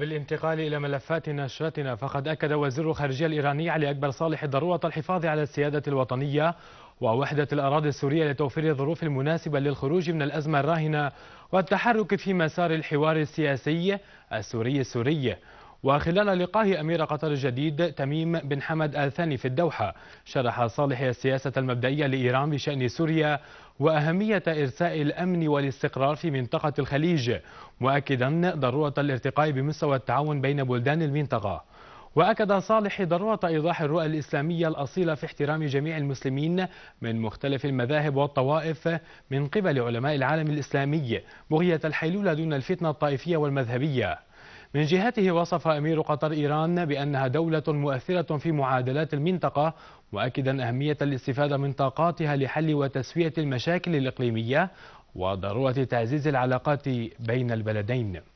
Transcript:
بالانتقال إلى ملفات نشرتنا فقد أكد وزير الخارجية الإيراني علي أكبر صالح ضرورة الحفاظ على السيادة الوطنية ووحدة الأراضي السورية لتوفير الظروف المناسبة للخروج من الأزمة الراهنة والتحرك في مسار الحوار السياسي السوري السوري وخلال لقاه أمير قطر الجديد تميم بن حمد آل ثاني في الدوحة شرح صالح السياسة المبدئية لإيران بشأن سوريا وأهمية إرساء الأمن والاستقرار في منطقة الخليج مؤكدا ضرورة الارتقاء بمستوى التعاون بين بلدان المنطقة وأكد صالح ضرورة إيضاح الرؤى الإسلامية الأصيلة في احترام جميع المسلمين من مختلف المذاهب والطوائف من قبل علماء العالم الإسلامي بغية الحيلولة دون الفتنة الطائفية والمذهبية من جهته وصف أمير قطر إيران بأنها دولة مؤثرة في معادلات المنطقة مؤكدا أهمية الاستفادة من طاقاتها لحل وتسوية المشاكل الإقليمية وضرورة تعزيز العلاقات بين البلدين